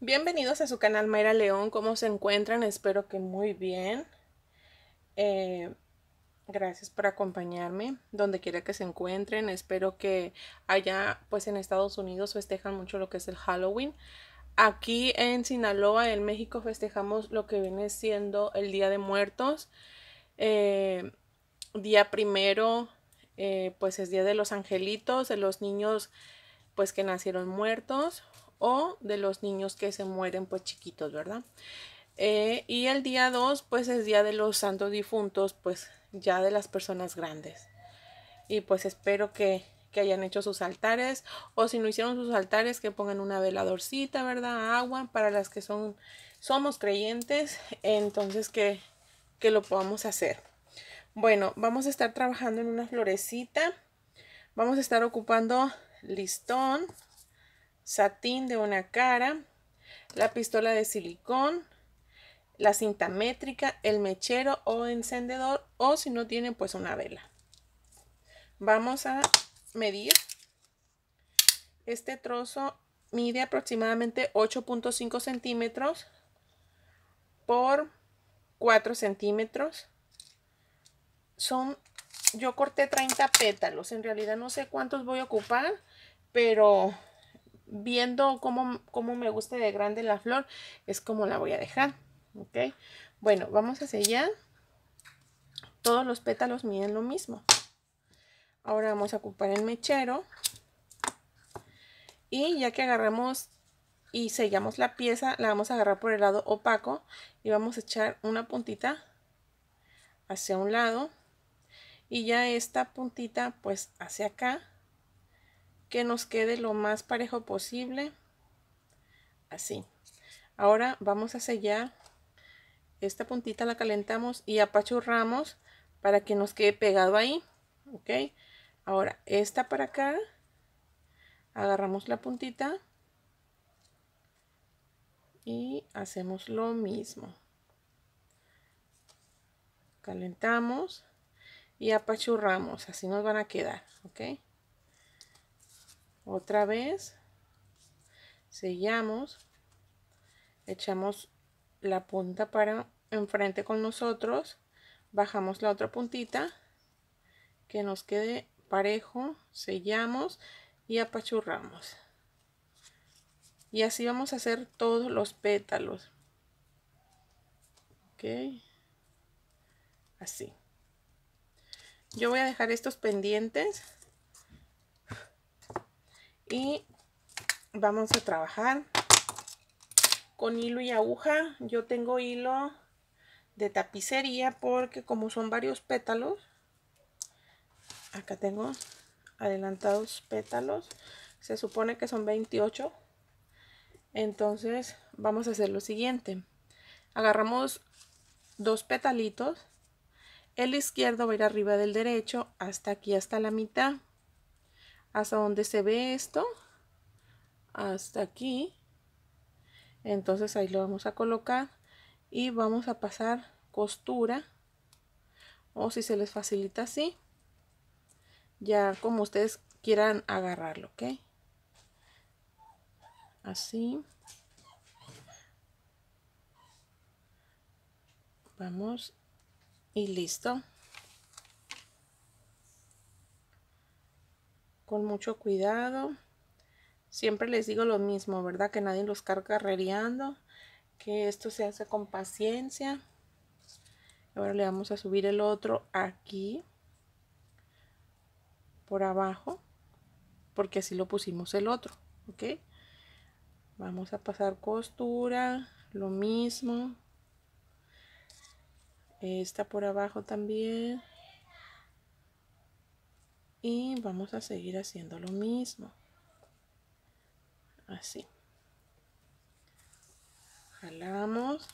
Bienvenidos a su canal Mayra León, ¿cómo se encuentran? Espero que muy bien. Eh, gracias por acompañarme, donde quiera que se encuentren. Espero que allá, pues en Estados Unidos, festejan mucho lo que es el Halloween. Aquí en Sinaloa, en México, festejamos lo que viene siendo el Día de Muertos. Eh, día primero, eh, pues es Día de los Angelitos, de los niños, pues que nacieron muertos o de los niños que se mueren pues chiquitos, ¿verdad? Eh, y el día 2 pues es día de los santos difuntos, pues ya de las personas grandes. Y pues espero que, que hayan hecho sus altares o si no hicieron sus altares que pongan una veladorcita, ¿verdad? Agua para las que son somos creyentes, entonces que, que lo podamos hacer. Bueno, vamos a estar trabajando en una florecita. Vamos a estar ocupando listón, satín de una cara, la pistola de silicón, la cinta métrica, el mechero o encendedor o si no tienen pues una vela. Vamos a medir. Este trozo mide aproximadamente 8.5 centímetros por 4 centímetros. Son, yo corté 30 pétalos, en realidad no sé cuántos voy a ocupar, pero viendo cómo, me guste de grande la flor, es como la voy a dejar. ¿Ok? Bueno, vamos a sellar Todos los pétalos miden lo mismo. Ahora vamos a ocupar el mechero. Y ya que agarramos y sellamos la pieza, la vamos a agarrar por el lado opaco. Y vamos a echar una puntita hacia un lado. Y ya esta puntita pues hacia acá que nos quede lo más parejo posible. Así. Ahora vamos a sellar. Esta puntita la calentamos y apachurramos para que nos quede pegado ahí. Ok. Ahora esta para acá. Agarramos la puntita. Y hacemos lo mismo. Calentamos y apachurramos. Así nos van a quedar. Ok otra vez sellamos echamos la punta para enfrente con nosotros bajamos la otra puntita que nos quede parejo sellamos y apachurramos y así vamos a hacer todos los pétalos ok así yo voy a dejar estos pendientes y vamos a trabajar con hilo y aguja yo tengo hilo de tapicería porque como son varios pétalos acá tengo adelantados pétalos se supone que son 28 entonces vamos a hacer lo siguiente agarramos dos petalitos el izquierdo va a ir arriba del derecho hasta aquí hasta la mitad hasta donde se ve esto hasta aquí entonces ahí lo vamos a colocar y vamos a pasar costura o si se les facilita así ya como ustedes quieran agarrarlo ok así vamos y listo con mucho cuidado. Siempre les digo lo mismo, ¿verdad? Que nadie los carga rereando, que esto se hace con paciencia. Ahora le vamos a subir el otro aquí, por abajo, porque así lo pusimos el otro, ¿ok? Vamos a pasar costura, lo mismo. está por abajo también y vamos a seguir haciendo lo mismo así jalamos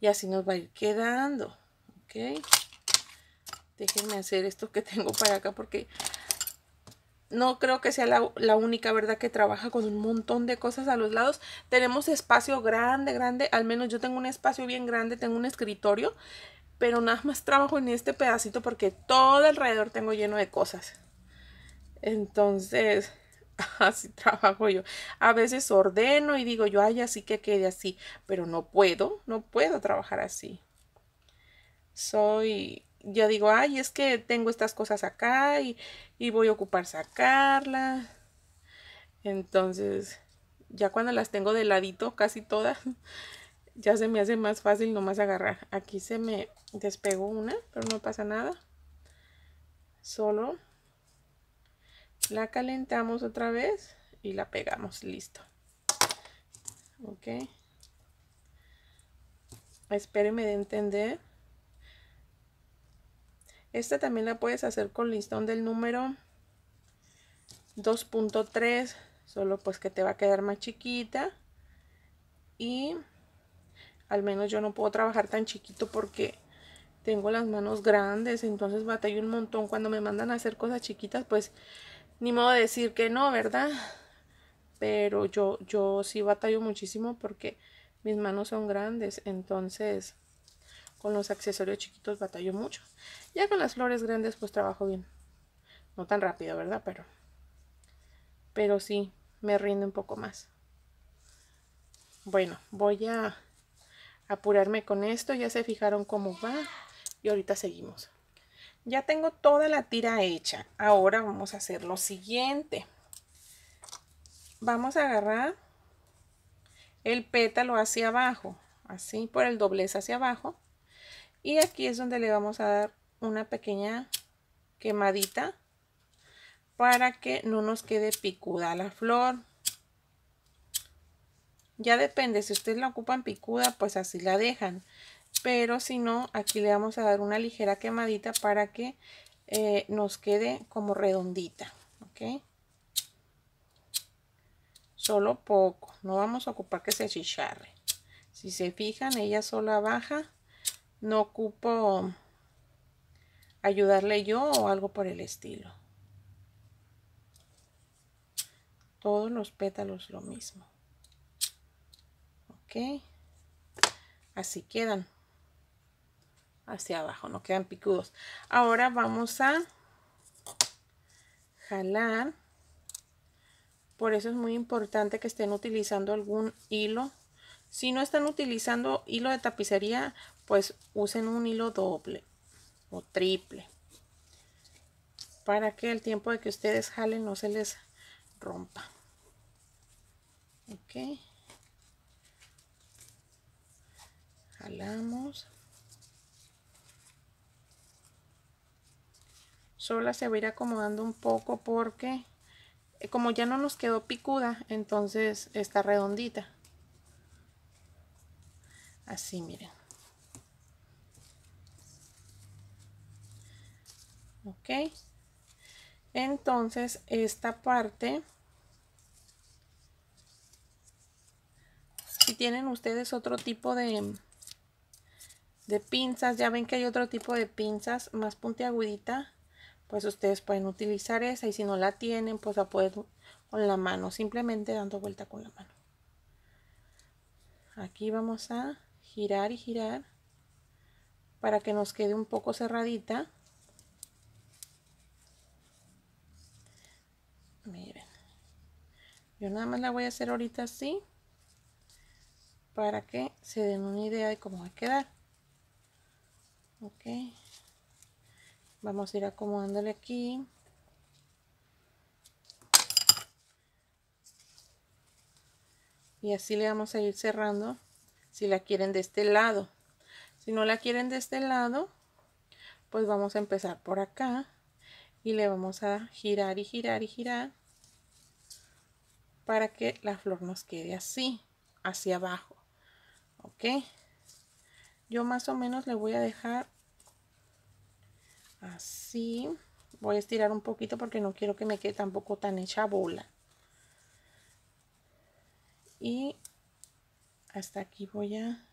y así nos va a ir quedando ok déjenme hacer esto que tengo para acá porque no creo que sea la, la, única verdad que trabaja con un montón de cosas a los lados. Tenemos espacio grande, grande. Al menos yo tengo un espacio bien grande, tengo un escritorio pero nada más trabajo en este pedacito porque todo alrededor tengo lleno de cosas. Entonces, así trabajo yo. A veces ordeno y digo yo, ay, así que quede así, pero no puedo, no puedo trabajar así. Soy, yo digo, ay, es que tengo estas cosas acá y, y voy a ocupar sacarlas. Entonces, ya cuando las tengo de ladito, casi todas, ya se me hace más fácil nomás agarrar. Aquí se me despegó una, pero no pasa nada. Solo la calentamos otra vez y la pegamos. Listo. Ok. Espérenme de entender. Esta también la puedes hacer con listón del número 2.3. Solo pues que te va a quedar más chiquita. Y al menos yo no puedo trabajar tan chiquito porque tengo las manos grandes, entonces batallo un montón cuando me mandan a hacer cosas chiquitas, pues ni modo de decir que no, ¿verdad? Pero yo, yo sí batallo muchísimo porque mis manos son grandes, entonces con los accesorios chiquitos batallo mucho. Ya con las flores grandes pues trabajo bien. No tan rápido, ¿verdad? Pero, pero sí, me rinde un poco más. Bueno, voy a apurarme con esto. Ya se fijaron cómo va y ahorita seguimos. Ya tengo toda la tira hecha. Ahora vamos a hacer lo siguiente. Vamos a agarrar el pétalo hacia abajo, así por el doblez hacia abajo. Y aquí es donde le vamos a dar una pequeña quemadita para que no nos quede picuda la flor. Ya depende, si ustedes la ocupan picuda, pues así la dejan. Pero si no, aquí le vamos a dar una ligera quemadita para que eh, nos quede como redondita. ¿Ok? Solo poco. No vamos a ocupar que se chicharre. Si se fijan, ella sola baja. No ocupo ayudarle yo o algo por el estilo. Todos los pétalos lo mismo así quedan hacia abajo no quedan picudos ahora vamos a jalar por eso es muy importante que estén utilizando algún hilo si no están utilizando hilo de tapicería pues usen un hilo doble o triple para que el tiempo de que ustedes jalen no se les rompa ok jalamos sola se va a ir acomodando un poco porque eh, como ya no nos quedó picuda entonces está redondita así miren ok entonces esta parte si tienen ustedes otro tipo de de pinzas. Ya ven que hay otro tipo de pinzas más puntiagudita. Pues ustedes pueden utilizar esa y si no la tienen, pues la pueden con la mano, simplemente dando vuelta con la mano. Aquí vamos a girar y girar para que nos quede un poco cerradita. Miren, yo nada más la voy a hacer ahorita así para que se den una idea de cómo va a quedar ok vamos a ir acomodándole aquí y así le vamos a ir cerrando si la quieren de este lado si no la quieren de este lado pues vamos a empezar por acá y le vamos a girar y girar y girar para que la flor nos quede así hacia abajo ok yo más o menos le voy a dejar así voy a estirar un poquito porque no quiero que me quede tampoco tan hecha bola y hasta aquí voy a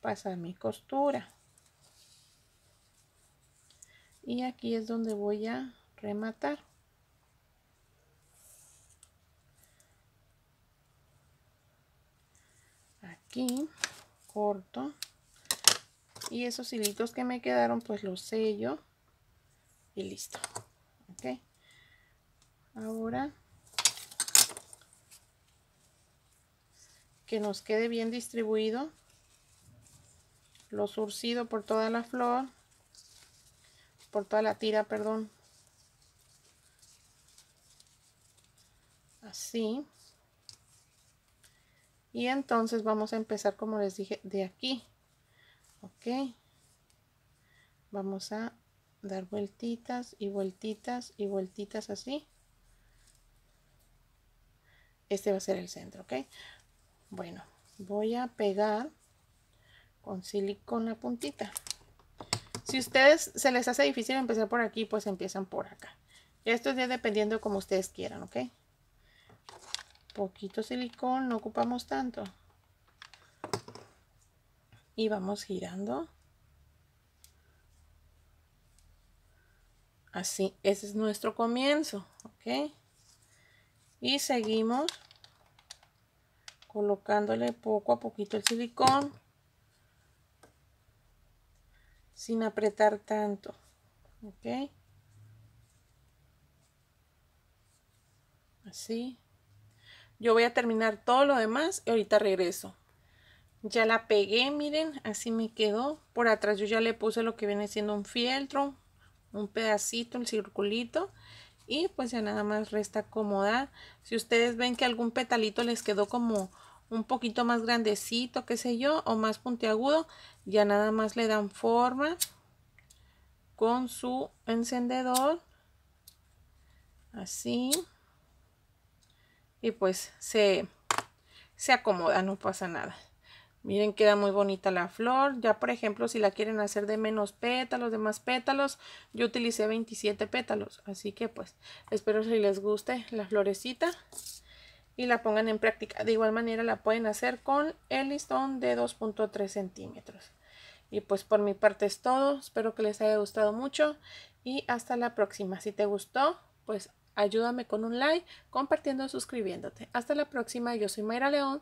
pasar mi costura y aquí es donde voy a rematar aquí corto y esos hilitos que me quedaron pues los sello y listo ok ahora que nos quede bien distribuido lo surcido por toda la flor por toda la tira perdón así y entonces vamos a empezar como les dije de aquí ok vamos a dar vueltitas y vueltitas y vueltitas así este va a ser el centro ok bueno voy a pegar con silicona puntita si ustedes se les hace difícil empezar por aquí pues empiezan por acá esto es ya dependiendo como ustedes quieran ok poquito silicón no ocupamos tanto y vamos girando. Así, ese es nuestro comienzo, ¿ok? Y seguimos colocándole poco a poquito el silicón sin apretar tanto, ¿ok? Así. Yo voy a terminar todo lo demás y ahorita regreso. Ya la pegué, miren, así me quedó. Por atrás yo ya le puse lo que viene siendo un fieltro, un pedacito, el circulito. Y pues ya nada más resta acomodar. Si ustedes ven que algún petalito les quedó como un poquito más grandecito, qué sé yo, o más puntiagudo, ya nada más le dan forma con su encendedor. Así. Y pues se, se acomoda, no pasa nada. Miren, queda muy bonita la flor. Ya, por ejemplo, si la quieren hacer de menos pétalos, de más pétalos, yo utilicé 27 pétalos. Así que, pues, espero si les guste la florecita y la pongan en práctica. De igual manera la pueden hacer con el listón de 2.3 centímetros. Y pues por mi parte es todo. Espero que les haya gustado mucho y hasta la próxima. Si te gustó, pues Ayúdame con un like, compartiendo y suscribiéndote. Hasta la próxima. Yo soy Mayra León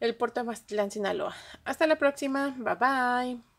del Puerto de Mastilán Sinaloa. Hasta la próxima. Bye bye.